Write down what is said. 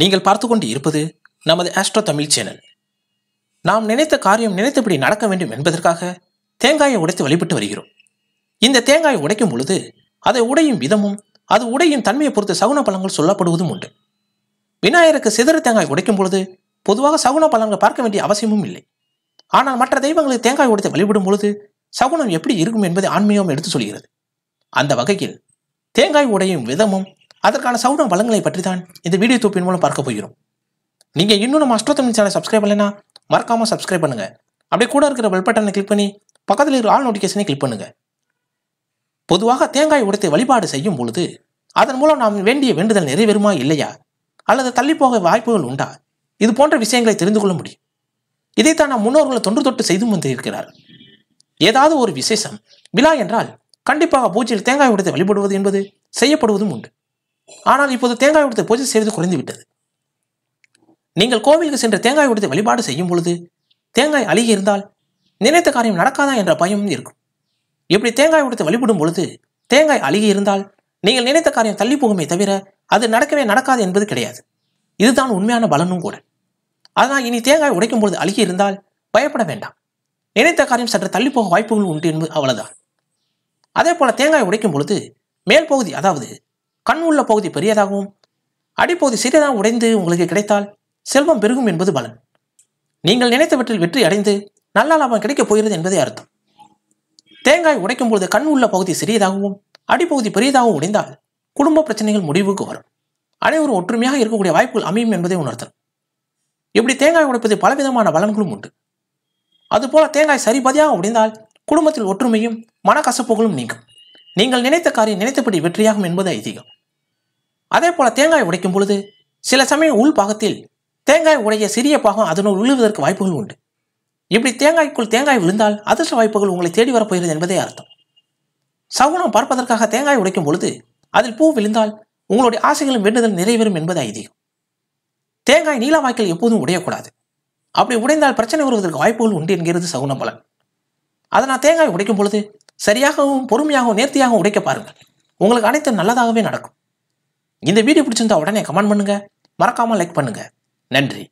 நீங்கள் பார்த்து கொண்டு இருப்பது நமது ஆஸ்ட்ரோ தமிழ் சேனல் நாம் நினைத்த காரியம் நினைத்தபடி நடக்க வேண்டும் என்பதற்காக தேங்காயை உடைத்து வழிபட்டு வருகிறோம் இந்த தேங்காயை உடைக்கும் பொழுது அதை உடையும் விதமும் அது உடையும் தன்மையை பொறுத்து சகுன பழங்கள் சொல்லப்படுவதும் உண்டு விநாயகருக்கு சிதற தேங்காய் உடைக்கும் பொழுது பொதுவாக சகுன பழங்கள் பார்க்க வேண்டிய அவசியமும் இல்லை ஆனால் மற்ற தெய்வங்களுக்கு தேங்காய் உடைத்து வழிபடும் பொழுது சகுனம் எப்படி இருக்கும் என்பதை ஆன்மீகம் எடுத்து சொல்கிறது அந்த வகையில் தேங்காய் உடையும் விதமும் அதற்கான சவுன வளங்களை பற்றி தான் இந்த வீடியோ தொப்பின் மூலம் பார்க்க போகிறோம் நீங்கள் இன்னும் நம்ம அஷ்டோத்தமிழ் சேனல் சப்ஸ்கிரைப் பண்ணலைன்னா மறக்காமல் சப்ஸ்கிரைப் பண்ணுங்கள் அப்படியே கூட இருக்கிற பெல் பட்டனை கிளிக் பண்ணி பக்கத்தில் இருக்கிற ஆள் நோட்டிஃபிகேஷனை கிளிக் பண்ணுங்கள் பொதுவாக தேங்காய் உடைத்து வழிபாடு செய்யும் பொழுது அதன் மூலம் நாம் வேண்டிய வேண்டுதல் நிறைவேறுமா இல்லையா அல்லது தள்ளிப்போக வாய்ப்புகள் உண்டா இது போன்ற விஷயங்களை தெரிந்து கொள்ள முடியும் இதைத்தான் நம் முன்னோர்களை தொன்று தொட்டு செய்தும் வந்திருக்கிறார் ஏதாவது ஒரு விசேஷம் விழா என்றால் கண்டிப்பாக பூஜையில் தேங்காய் உடைத்து வழிபடுவது என்பது செய்யப்படுவதும் உண்டு ஆனால் இப்போது தேங்காய் உடத்தை பூஜை செய்வது குறைந்து விட்டது நீங்கள் கோவிலுக்கு சென்று தேங்காய் உடுத்த வழிபாடு செய்யும் பொழுது தேங்காய் அழுகி இருந்தால் நினைத்த காரியம் நடக்காதா என்ற பயமும் இருக்கும் இப்படி தேங்காய் உடுத்த வழிபடும் பொழுது தேங்காய் அழுகி இருந்தால் நீங்கள் நினைத்த காரியம் தள்ளி போகுமே தவிர அது நடக்கவே நடக்காது என்பது கிடையாது இதுதான் உண்மையான பலனும் கூட அதனால் இனி தேங்காய் உடைக்கும் பொழுது அழுகி இருந்தால் பயப்பட வேண்டாம் நினைத்த காரியம் சற்று தள்ளி போக வாய்ப்புகள் உண்டு என்பது அவ்வளவுதான் அதே போல தேங்காய் உடைக்கும் பொழுது மேல் பகுதி அதாவது கண் உள்ள பகுதி பெரியதாகவும் அடிப்பகுதி சிறியதாக உடைந்து உங்களுக்கு கிடைத்தால் செல்வம் பெருகும் என்பது பலன் நீங்கள் நினைத்தவற்றில் வெற்றி அடைந்து நல்ல லாபம் கிடைக்கப் போகிறது என்பதே அர்த்தம் தேங்காய் உடைக்கும் பொழுது கண் உள்ள பகுதி சிறியதாகவும் அடிப்பகுதி பெரியதாகவும் உடைந்தால் குடும்ப பிரச்சனைகள் முடிவுக்கு வரும் அனைவரும் ஒற்றுமையாக இருக்கக்கூடிய வாய்ப்புகள் அமையும் என்பதை உணர்த்தல் இப்படி தேங்காய் உடைப்பது பலவிதமான பலன்களும் உண்டு அதுபோல தேங்காய் சரிபதியாக உடைந்தால் குடும்பத்தில் ஒற்றுமையும் மனக்கசப்புகளும் நீங்கும் நீங்கள் நினைத்த காரியம் நினைத்தபடி வெற்றியாகும் என்பது ஐதீகம் அதே போல தேங்காய் உடைக்கும் பொழுது சில சமயம் உள் பாகத்தில் தேங்காய் உடைய சிறிய பாகம் அதனுள் விழுவதற்கு வாய்ப்புகள் உண்டு இப்படி தேங்காய்க்குள் தேங்காய் விழுந்தால் அதிர்ஷ்ட வாய்ப்புகள் உங்களை தேடி வரப்போகிறது என்பதே அர்த்தம் சகுனம் பார்ப்பதற்காக தேங்காய் உடைக்கும் பொழுது அதில் பூ விழுந்தால் உங்களுடைய ஆசைகளும் வேண்டுதல் நிறைவேறும் என்பது ஐதீகம் தேங்காய் நீல வாய்க்கல் எப்போதும் உடையக்கூடாது அப்படி உடைந்தால் பிரச்சனை வருவதற்கு வாய்ப்புகள் உண்டு என்கிறது சகுன பலன் அதனால் தேங்காய் உடைக்கும் பொழுது சரியாகவும் பொறுமையாகவும் நேர்த்தியாகவும் உடைக்க பாருங்கள் உங்களுக்கு அனைத்தும் நல்லதாகவே நடக்கும் இந்த வீடியோ பிடிச்சிருந்தா உடனே கமெண்ட் பண்ணுங்கள் மறக்காமல் லைக் பண்ணுங்கள் நன்றி